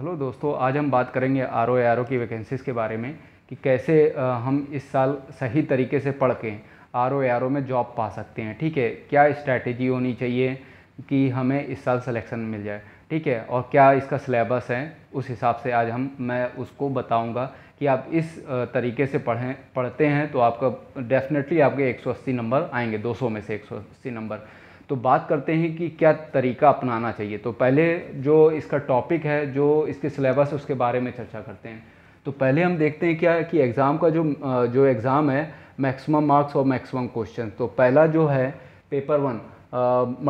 hello दोस्तों आज हम बात करेंगे आर ओ आर ओ की वैकेंसीज़ के बारे में कि कैसे हम इस साल सही तरीके से पढ़ के आर ओ आर ओ में जॉब पा सकते हैं ठीक है क्या स्ट्रैटेजी होनी चाहिए कि हमें इस साल सिलेक्शन मिल जाए ठीक है और क्या इसका सिलेबस है उस हिसाब से आज हम मैं उसको बताऊंगा कि आप इस तरीके से पढ़ें पढ़ते हैं तो आपका डेफिनेटली आपके 180 नंबर आएंगे 200 में से 180 नंबर तो बात करते हैं कि क्या तरीका अपनाना चाहिए तो पहले जो इसका टॉपिक है जो इसके सिलेबस उसके बारे में चर्चा करते हैं तो पहले हम देखते हैं क्या कि एग्ज़ाम का जो जो एग्ज़ाम है मैक्सिमम मार्क्स और मैक्सिमम क्वेश्चन तो पहला जो है paper one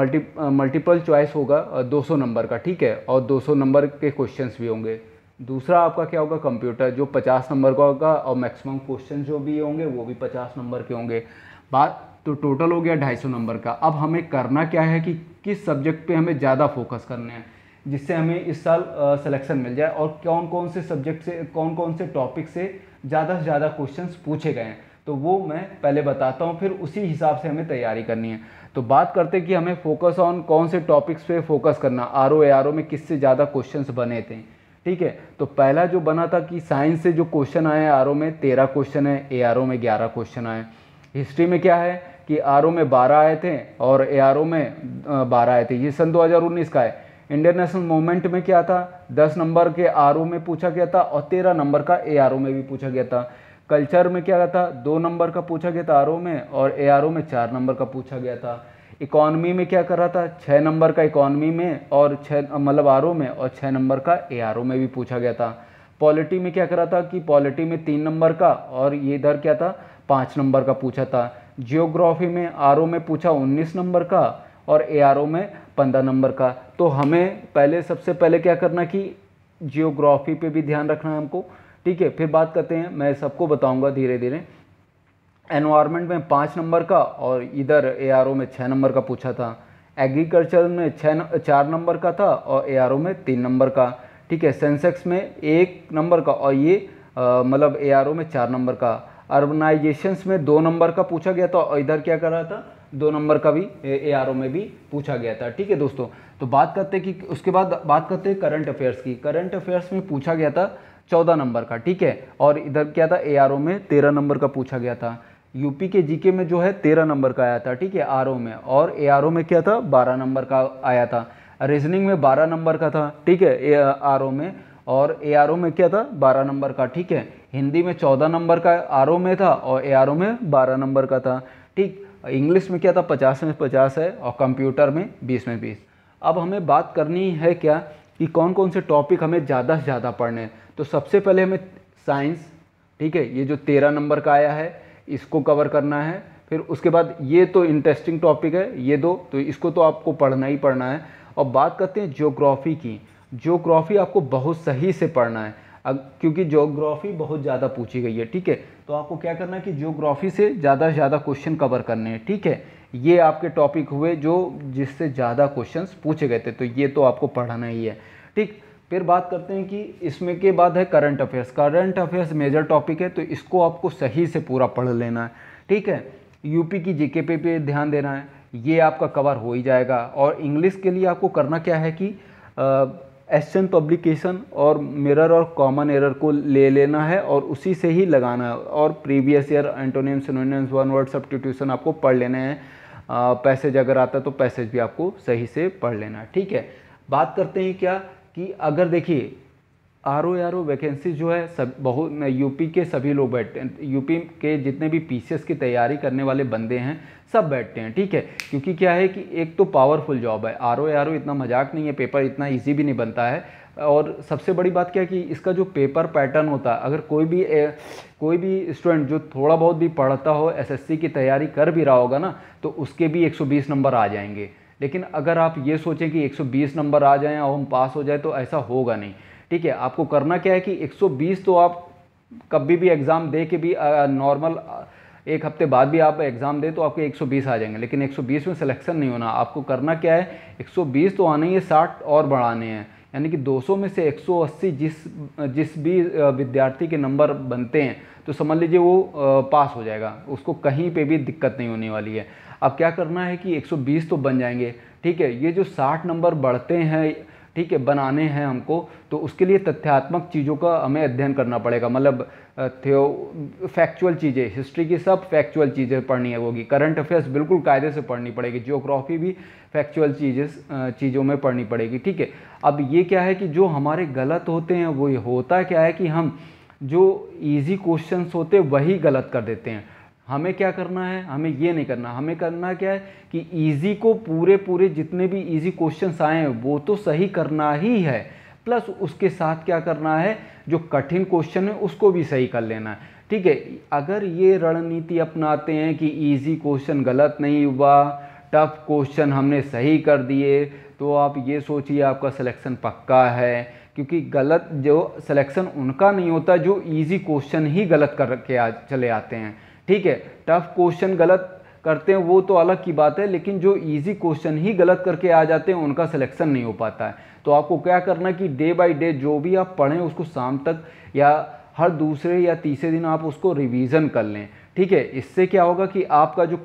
multi multiple choice होगा 200 नंबर का ठीक है और 200 नंबर के क्वेश्चंस भी होंगे दूसरा आपका क्या होगा कंप्यूटर जो 50 नंबर का होगा और मैक्सिमम क्वेश्चन जो भी होंगे वो भी 50 नंबर के होंगे बात तो टोटल हो गया ढाई सौ नंबर का अब हमें करना क्या है कि किस सब्जेक्ट पे हमें ज़्यादा फोकस करने हैं जिससे हमें इस साल सिलेक्शन मिल जाए और कौन कौन से सब्जेक्ट से कौन कौन से टॉपिक से ज़्यादा से ज़्यादा क्वेश्चन पूछे गए हैं तो वो मैं पहले बताता हूँ फिर उसी हिसाब से हमें तैयारी करनी है तो बात करते कि हमें फोकस ऑन कौन से टॉपिक्स पे फोकस करना आर ओ आर ओ में किससे ज़्यादा क्वेश्चंस बने थे ठीक है तो पहला जो बना था कि साइंस से जो क्वेश्चन आए आर ओ में तेरह क्वेश्चन है ए आर ओ में ग्यारह क्वेश्चन आए हिस्ट्री में क्या है कि आर में बारह आए थे और ए में बारह आए थे ये सन 2019 का है इंटरनेशनल मोमेंट में क्या था दस नंबर के आर में पूछा गया था और तेरह नंबर का ए में भी पूछा गया था कल्चर में क्या था दो नंबर का पूछा गया था आर में और ए में चार नंबर का पूछा गया था इकॉनमी में क्या कर रहा था छः नंबर का इकॉनमी में और छः मतलब आर में और छः नंबर का ए में भी पूछा गया था पॉलिटी में क्या कर रहा था कि पॉलिटी में तीन नंबर का और ये इधर क्या था पाँच नंबर का पूछा था जियोग्राफी में आर में पूछा उन्नीस नंबर का और ए में पंद्रह नंबर का तो हमें पहले सबसे पहले क्या करना कि जियोग्राफी पे भी ध्यान रखना है हमको ठीक है फिर बात करते हैं मैं सबको बताऊंगा धीरे धीरे एनवायरमेंट में पाँच नंबर का और इधर ए में छः नंबर का पूछा था एग्रीकल्चर में छः चार नंबर का था और ए में तीन नंबर का ठीक है सेंसेक्स में एक नंबर का और ये मतलब ए में चार नंबर का अर्बनाइजेशन में दो नंबर का पूछा गया था इधर क्या कर रहा था दो नंबर का भी ए आर ओ में भी पूछा गया था ठीक है दोस्तों तो बात करते कि उसके बाद बात करते हैं करंट अफेयर्स की करंट अफेयर्स में पूछा गया था चौदह नंबर का ठीक है और इधर क्या था ए आर ओ में तेरह नंबर का पूछा गया था यूपी के जीके में जो है तेरह नंबर का आया था ठीक है आर में और ए आर ओ में क्या था बारह नंबर का आया था रीजनिंग में बारह नंबर का था ठीक है ए आर ओ में और ए में क्या था बारह नंबर का ठीक है हिंदी में चौदह नंबर का आर में था और ए में बारह नंबर का था ठीक इंग्लिश में क्या था पचास में पचास है और कंप्यूटर में बीस में बीस अब हमें बात करनी है क्या कि कौन कौन से टॉपिक हमें ज़्यादा से ज़्यादा पढ़ने हैं तो सबसे पहले हमें साइंस ठीक है ये जो तेरह नंबर का आया है इसको कवर करना है फिर उसके बाद ये तो इंटरेस्टिंग टॉपिक है ये दो तो इसको तो आपको पढ़ना ही पढ़ना है और बात करते हैं ज्योग्राफी की जोग्राफ़ी आपको बहुत सही से पढ़ना है क्योंकि जोग्राफ़ी बहुत ज़्यादा पूछी गई है ठीक है तो आपको क्या करना है कि जोग्राफ़ी से ज़्यादा से ज़्यादा क्वेश्चन कवर करने हैं ठीक है ये आपके टॉपिक हुए जो जिससे ज़्यादा क्वेश्चंस पूछे गए थे तो ये तो आपको पढ़ना ही है ठीक फिर बात करते हैं कि इसमें के बाद है current affairs current affairs major topic है तो इसको आपको सही से पूरा पढ़ लेना है ठीक है यूपी की जीके पे पे ध्यान देना है ये आपका कवर हो ही जाएगा और इंग्लिश के लिए आपको करना क्या है कि आ, एसन पब्लिकेशन और मिरर और कॉमन एरर को ले लेना है और उसी से ही लगाना है और previous year antonym synonyms one word substitution आपको पढ़ लेना है पैसेज अगर आता है तो पैसेज भी आपको सही से पढ़ लेना है ठीक है बात करते हैं क्या कि अगर देखिए R O R O vacancy जो है सब बहुत यूपी के सभी लोग बैठते हैं यूपी के जितने भी पी की तैयारी करने वाले बंदे हैं सब बैठते हैं ठीक है क्योंकि क्या है कि एक तो पावरफुल जॉब है आर ओ आर ओ इतना मजाक नहीं है पेपर इतना ईजी भी नहीं बनता है और सबसे बड़ी बात क्या है कि इसका जो पेपर पैटर्न होता है अगर कोई भी ए, कोई भी स्टूडेंट जो थोड़ा बहुत भी पढ़ता हो एसएससी की तैयारी कर भी रहा होगा ना तो उसके भी 120 नंबर आ जाएंगे लेकिन अगर आप ये सोचें कि 120 नंबर आ जाएं और हम पास हो जाए तो ऐसा होगा नहीं ठीक है आपको करना क्या है कि 120 तो आप कभी भी एग्ज़ाम दे के भी नॉर्मल एक हफ्ते बाद भी आप एग्ज़ाम दे तो आपके 120 आ जाएंगे लेकिन 120 में सिलेक्शन नहीं होना आपको करना क्या है 120 तो आने ही साठ और बढ़ाने हैं यानी कि 200 में से 180 जिस जिस भी विद्यार्थी के नंबर बनते हैं तो समझ लीजिए वो पास हो जाएगा उसको कहीं पे भी दिक्कत नहीं होने वाली है अब क्या करना है कि 120 तो बन जाएंगे ठीक है ये जो 60 नंबर बढ़ते हैं ठीक है बनाने हैं हमको तो उसके लिए तथ्यात्मक चीज़ों का हमें अध्ययन करना पड़ेगा मतलब थियो फैक्चुअल चीज़ें हिस्ट्री की सब फैक्चुअल चीज़ें पढ़नी होगी करंट अफेयर्स बिल्कुल कायदे से पढ़नी पड़ेगी जियोग्राफी भी फैक्चुअल चीज़ें चीज़ों में पढ़नी पड़ेगी ठीक है अब ये क्या है कि जो हमारे गलत होते हैं वो होता क्या है कि हम जो ईजी क्वेश्चन होते वही गलत कर देते हैं हमें क्या करना है हमें ये नहीं करना हमें करना क्या है कि ईजी को पूरे पूरे जितने भी ईजी क्वेश्चन आए हैं वो तो सही करना ही है प्लस उसके साथ क्या करना है जो कठिन क्वेश्चन है उसको भी सही कर लेना है ठीक है अगर ये रणनीति अपनाते हैं कि ईजी क्वेश्चन गलत नहीं हुआ टफ क्वेश्चन हमने सही कर दिए तो आप ये सोचिए आपका सिलेक्शन पक्का है क्योंकि गलत जो सिलेक्शन उनका नहीं होता जो इजी क्वेश्चन ही गलत करके आ चले आते हैं ठीक है टफ क्वेश्चन गलत करते हैं वो तो अलग की बात है लेकिन जो इजी क्वेश्चन ही गलत करके आ जाते हैं उनका सिलेक्शन नहीं हो पाता है तो आपको क्या करना कि डे बाय डे जो भी आप पढ़ें उसको शाम तक या हर दूसरे या तीसरे दिन आप उसको रिवीजन कर लें ठीक है इससे क्या होगा कि आपका जो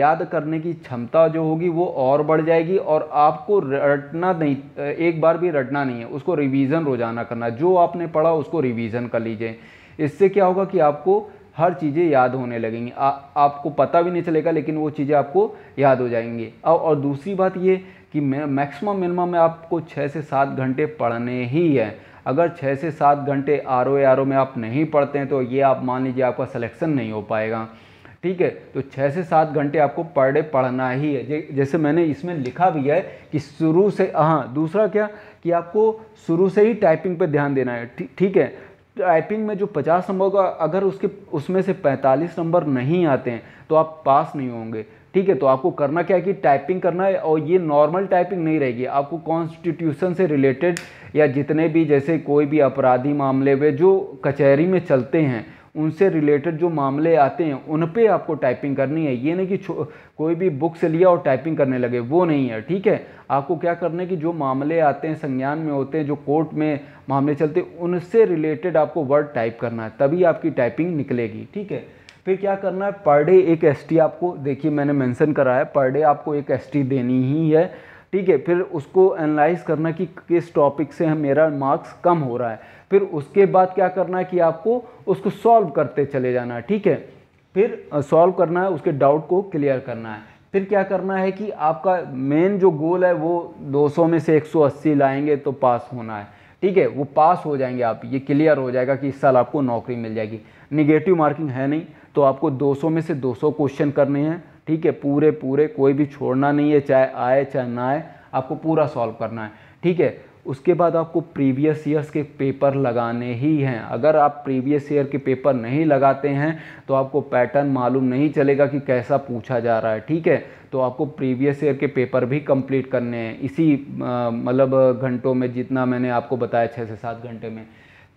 याद करने की क्षमता जो होगी वो और बढ़ जाएगी और आपको रटना नहीं एक बार भी रटना नहीं है उसको रिवीजन रोजाना करना जो आपने पढ़ा उसको रिवीजन कर लीजिए इससे क्या होगा कि आपको हर चीज़ें याद होने लगेंगी आ, आपको पता भी नहीं चलेगा लेकिन वो चीज़ें आपको याद हो जाएंगी और, और दूसरी बात ये कि मैक्सिमम मिनिमम में आपको छः से सात घंटे पढ़ने ही हैं अगर छः से सात घंटे आर ओ आर ओ में आप नहीं पढ़ते हैं तो ये आप मान लीजिए आपका सिलेक्शन नहीं हो पाएगा ठीक है तो छः से सात घंटे आपको पर डे पढ़ना ही है जैसे मैंने इसमें लिखा भी है कि शुरू से हाँ दूसरा क्या कि आपको शुरू से ही टाइपिंग पर ध्यान देना है ठीक है टाइपिंग में जो पचास नंबर का अगर उसके उसमें से पैंतालीस नंबर नहीं आते हैं तो आप पास नहीं होंगे ठीक है तो आपको करना क्या है कि टाइपिंग करना है और ये नॉर्मल टाइपिंग नहीं रहेगी आपको कॉन्स्टिट्यूशन से रिलेटेड या जितने भी जैसे कोई भी अपराधी मामले में जो कचहरी में चलते हैं उनसे रिलेटेड जो मामले आते हैं उन पे आपको टाइपिंग करनी है ये नहीं कि कोई भी बुक से लिया और टाइपिंग करने लगे वो नहीं है ठीक है आपको क्या करना है कि जो मामले आते हैं संज्ञान में होते हैं जो कोर्ट में मामले चलते हैं उनसे रिलेटेड आपको वर्ड टाइप करना है तभी आपकी टाइपिंग निकलेगी ठीक है फिर क्या करना है पर डे एक एस आपको देखिए मैंने मैंसन करा है पर डे आपको एक एस देनी ही है ठीक है फिर उसको एनालाइज करना कि किस टॉपिक से हम मेरा मार्क्स कम हो रहा है फिर उसके बाद क्या करना है कि आपको उसको सॉल्व करते चले जाना है ठीक है फिर सॉल्व करना है उसके डाउट को क्लियर करना है फिर क्या करना है कि आपका मेन जो गोल है वो 200 में से 180 लाएंगे तो पास होना है ठीक है वो पास हो जाएंगे आप ये क्लियर हो जाएगा कि इस साल आपको नौकरी मिल जाएगी निगेटिव मार्किंग है नहीं तो आपको 200 में से 200 क्वेश्चन करने हैं ठीक है पूरे पूरे कोई भी छोड़ना नहीं है चाहे आए चाहे ना आए आपको पूरा सॉल्व करना है ठीक है उसके बाद आपको प्रीवियस ईयर्स के पेपर लगाने ही हैं अगर आप प्रीवियस ईयर के पेपर नहीं लगाते हैं तो आपको पैटर्न मालूम नहीं चलेगा कि कैसा पूछा जा रहा है ठीक है तो आपको प्रीवियस ईयर के पेपर भी कंप्लीट करने हैं इसी मतलब घंटों में जितना मैंने आपको बताया छः से सात घंटे में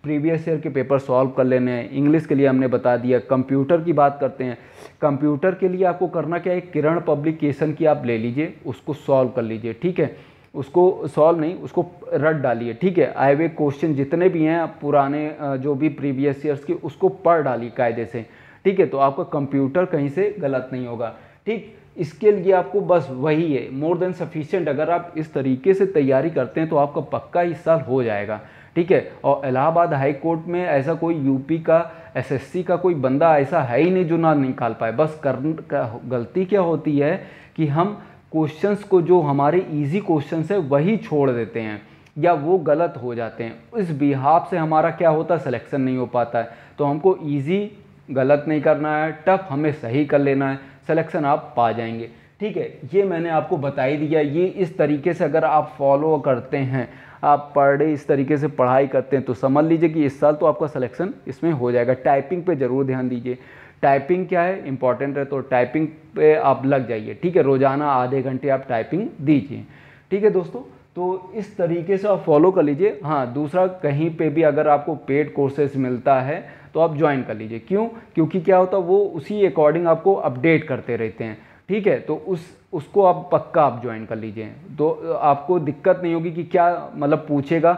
प्रीवियस ईयर के पेपर सॉल्व कर लेने हैं इंग्लिश के लिए हमने बता दिया कंप्यूटर की बात करते हैं कंप्यूटर के लिए आपको करना क्या है किरण पब्लिकेशन की आप ले लीजिए उसको सॉल्व कर लीजिए ठीक है उसको सॉल्व नहीं उसको रट डालिए ठीक है आए हुए क्वेश्चन जितने भी हैं पुराने जो भी प्रीवियस ईयर्स के उसको पढ़ डालिए कायदे से ठीक है तो आपका कंप्यूटर कहीं से गलत नहीं होगा ठीक इसके लिए आपको बस वही है मोर देन सफिशियंट अगर आप इस तरीके से तैयारी करते हैं तो आपका पक्का इस साल हो जाएगा ठीक है और इलाहाबाद हाई कोर्ट में ऐसा कोई यूपी का एसएससी का कोई बंदा ऐसा है ही नहीं जो ना निकाल पाए बस कर गलती क्या होती है कि हम क्वेश्चंस को जो हमारे इजी क्वेश्चंस है वही छोड़ देते हैं या वो गलत हो जाते हैं इस बिहाब से हमारा क्या होता है सिलेक्शन नहीं हो पाता है तो हमको ईजी गलत नहीं करना है टफ हमें सही कर लेना है सिलेक्शन आप पा जाएंगे ठीक है ये मैंने आपको बता ही दिया ये इस तरीके से अगर आप फॉलो करते हैं आप पर डे इस तरीके से पढ़ाई करते हैं तो समझ लीजिए कि इस साल तो आपका सिलेक्शन इसमें हो जाएगा टाइपिंग पे ज़रूर ध्यान दीजिए टाइपिंग क्या है इंपॉर्टेंट है तो टाइपिंग पे आप लग जाइए ठीक है रोज़ाना आधे घंटे आप टाइपिंग दीजिए ठीक है दोस्तों तो इस तरीके से आप फॉलो कर लीजिए हाँ दूसरा कहीं पे भी अगर आपको पेड कोर्सेस मिलता है तो आप ज्वाइन कर लीजिए क्यों क्योंकि क्या होता है वो उसी अकॉर्डिंग आपको अपडेट करते रहते हैं ठीक है तो उस उसको आप पक्का आप ज्वाइन कर लीजिए तो आपको दिक्कत नहीं होगी कि क्या मतलब पूछेगा